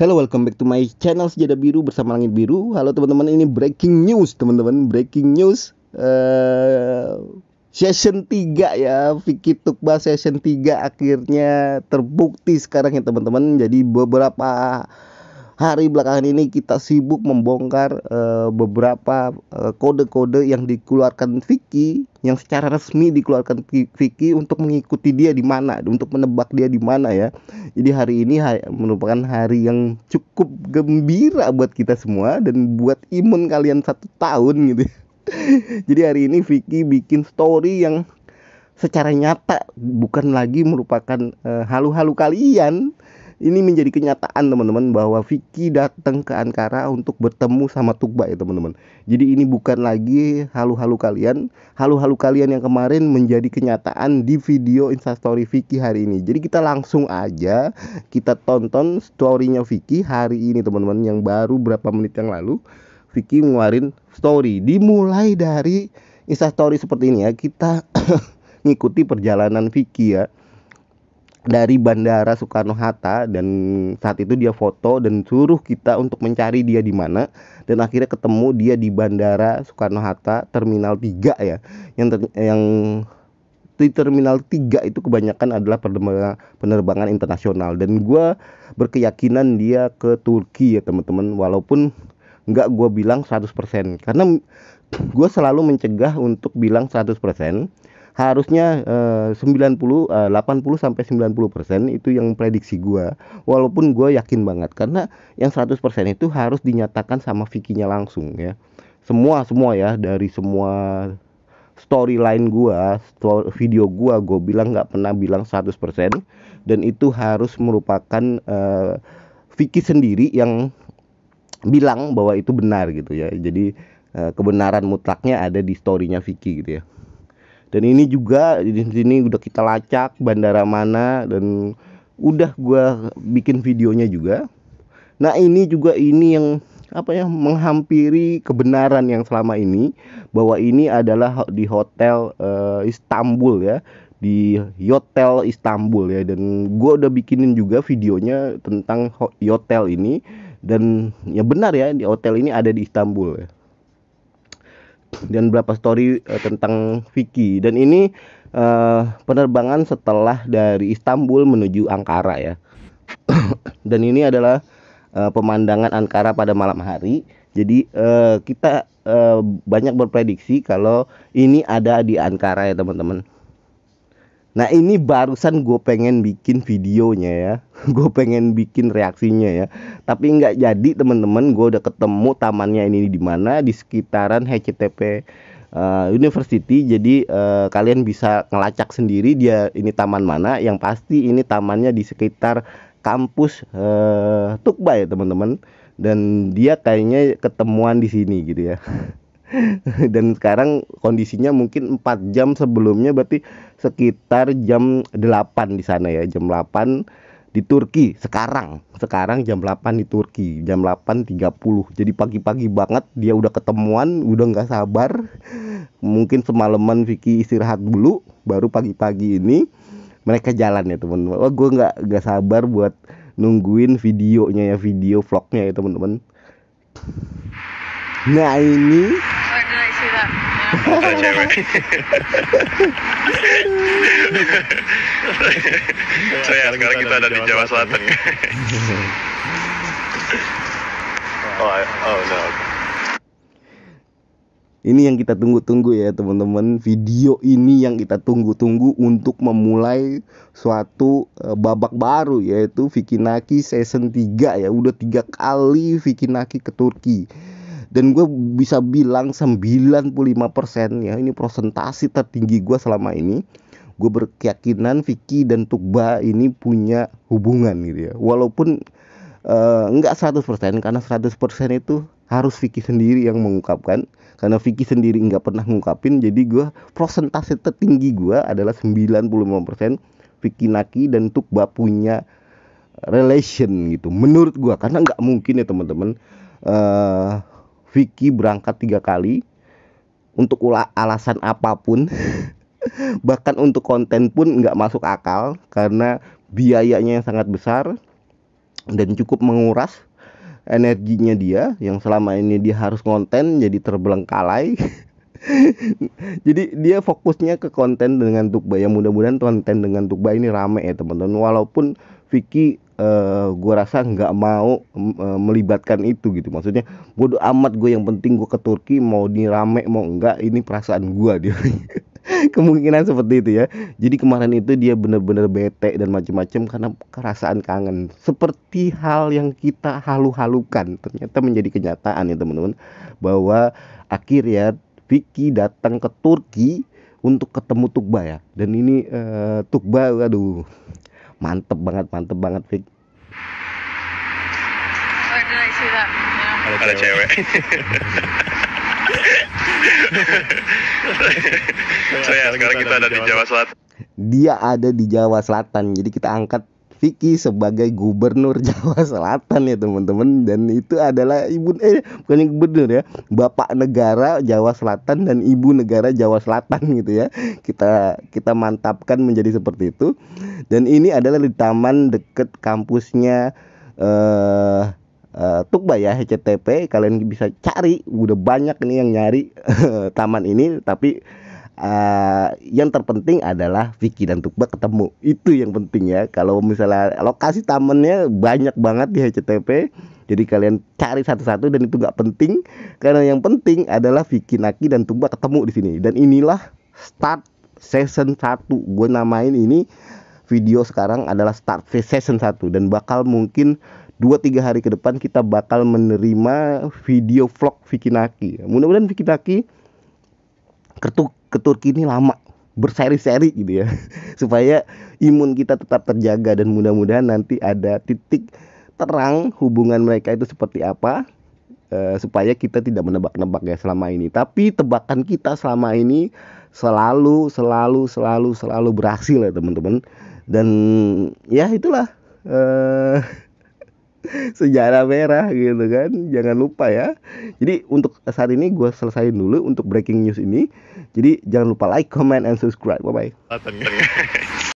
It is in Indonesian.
Halo, welcome back to my channel Sejadah Biru bersama Langit Biru. Halo teman-teman, ini breaking news, teman-teman. Breaking news uh, eh, session 3 ya. Vicky Tukba session 3 akhirnya terbukti sekarang ya, teman-teman. Jadi beberapa hari belakangan ini kita sibuk membongkar uh, beberapa eh, kode-kode uh, yang dikeluarkan Vicky yang secara resmi dikeluarkan Vicky untuk mengikuti dia di mana, untuk menebak dia di mana ya. Jadi hari ini merupakan hari yang cukup gembira buat kita semua dan buat imun kalian satu tahun gitu. Jadi hari ini Vicky bikin story yang secara nyata bukan lagi merupakan eh, halu-halu uh, kalian ini menjadi kenyataan teman-teman bahwa Vicky datang ke Ankara untuk bertemu sama Tukba ya teman-teman. Jadi ini bukan lagi halu-halu kalian, halu-halu kalian yang kemarin menjadi kenyataan di video instastory Vicky hari ini. Jadi kita langsung aja kita tonton storynya Vicky hari ini teman-teman yang baru berapa menit yang lalu Vicky ngeluarin story dimulai dari instastory seperti ini ya kita ngikuti perjalanan Vicky ya dari Bandara Soekarno Hatta dan saat itu dia foto dan suruh kita untuk mencari dia di mana dan akhirnya ketemu dia di Bandara Soekarno Hatta Terminal 3 ya yang ter, yang di Terminal 3 itu kebanyakan adalah penerbangan internasional dan gue berkeyakinan dia ke Turki ya teman-teman walaupun nggak gue bilang 100% karena gue selalu mencegah untuk bilang 100% harusnya eh, 90 eh, 80 sampai 90% itu yang prediksi gua. Walaupun gua yakin banget karena yang 100% itu harus dinyatakan sama Vicky-nya langsung ya. Semua semua ya dari semua storyline gua, story, video gua gua bilang nggak pernah bilang 100% dan itu harus merupakan eh, Vicky sendiri yang bilang bahwa itu benar gitu ya. Jadi eh, kebenaran mutlaknya ada di storynya Vicky gitu ya dan ini juga di sini udah kita lacak bandara mana dan udah gua bikin videonya juga nah ini juga ini yang apa ya menghampiri kebenaran yang selama ini bahwa ini adalah di hotel uh, Istanbul ya di hotel Istanbul ya dan gue udah bikinin juga videonya tentang hotel ini dan ya benar ya di hotel ini ada di Istanbul ya dan berapa story uh, tentang Vicky dan ini uh, penerbangan setelah dari Istanbul menuju Ankara ya dan ini adalah uh, pemandangan Ankara pada malam hari jadi uh, kita uh, banyak berprediksi kalau ini ada di Ankara ya teman-teman Nah ini barusan gue pengen bikin videonya ya Gue pengen bikin reaksinya ya Tapi nggak jadi teman-teman Gue udah ketemu tamannya ini di mana Di sekitaran HCTP uh, eh, University Jadi uh, kalian bisa ngelacak sendiri Dia ini taman mana Yang pasti ini tamannya di sekitar kampus uh, Tukba ya teman-teman Dan dia kayaknya ketemuan di sini gitu ya dan sekarang kondisinya mungkin 4 jam sebelumnya berarti sekitar jam 8 di sana ya jam 8 di Turki sekarang sekarang jam 8 di Turki jam 8.30 jadi pagi-pagi banget dia udah ketemuan udah nggak sabar mungkin semalaman Vicky istirahat dulu baru pagi-pagi ini mereka jalan ya teman-teman wah gue nggak nggak sabar buat nungguin videonya ya video vlognya ya teman-teman nah ini sekarang kita ada di Jawa Selatan oh, oh no ini yang kita tunggu-tunggu ya teman-teman Video ini yang kita tunggu-tunggu untuk memulai suatu eh, babak baru yaitu Vicky Naki season 3 ya Udah tiga kali Vicky Naki ke Turki dan gue bisa bilang 95% ya ini prosentasi tertinggi gue selama ini gue berkeyakinan Vicky dan Tukba ini punya hubungan gitu ya walaupun eh, nggak uh, 100% karena 100% itu harus Vicky sendiri yang mengungkapkan karena Vicky sendiri nggak pernah mengungkapin. jadi gue prosentasi tertinggi gue adalah 95% Vicky Naki dan Tukba punya relation gitu menurut gue karena nggak mungkin ya teman-teman eh, Vicky berangkat tiga kali untuk alasan apapun bahkan untuk konten pun nggak masuk akal karena biayanya yang sangat besar dan cukup menguras energinya dia yang selama ini dia harus konten jadi terbelengkalai jadi dia fokusnya ke konten dengan Tukba ya mudah-mudahan konten dengan Tukba ini rame ya teman-teman walaupun Vicky uh, eh, gue rasa nggak mau uh, melibatkan itu gitu maksudnya bodoh amat gue yang penting gue ke Turki mau dirame mau enggak ini perasaan gue dia kemungkinan seperti itu ya jadi kemarin itu dia bener-bener bete dan macam-macam karena perasaan kangen seperti hal yang kita halu-halukan ternyata menjadi kenyataan ya teman-teman bahwa akhirnya Vicky datang ke Turki untuk ketemu Tukba ya dan ini uh, Tukba aduh mantep banget mantep banget Vicky Where did I see that? Yeah. Ada cewek. Saya so, sekarang kita ada di Jawa Selatan. Dia ada di Jawa Selatan, jadi kita angkat Vicky sebagai gubernur Jawa Selatan ya teman-teman dan itu adalah ibu eh bukan yang gubernur ya bapak negara Jawa Selatan dan ibu negara Jawa Selatan gitu ya kita kita mantapkan menjadi seperti itu dan ini adalah di taman deket kampusnya eh Uh, Tukba ya HCTP kalian bisa cari udah banyak nih yang nyari taman ini tapi Eh, yang terpenting adalah Vicky dan Tukba ketemu itu yang penting ya kalau misalnya lokasi tamannya banyak banget di HCTP jadi kalian cari satu-satu dan itu nggak penting karena yang penting adalah Vicky Naki dan Tukba ketemu di sini dan inilah start season 1 gue namain ini video sekarang adalah start season 1 dan bakal mungkin 2-3 hari ke depan kita bakal menerima video vlog Vicky Naki mudah-mudahan Vicky Naki ketuk ke Turki ini lama berseri-seri gitu ya supaya imun kita tetap terjaga dan mudah-mudahan nanti ada titik terang hubungan mereka itu seperti apa eh, supaya kita tidak menebak-nebak ya selama ini tapi tebakan kita selama ini selalu selalu selalu selalu berhasil ya teman-teman dan ya itulah eh, sejarah merah gitu kan jangan lupa ya jadi untuk saat ini gue selesaiin dulu untuk breaking news ini jadi jangan lupa like comment and subscribe bye bye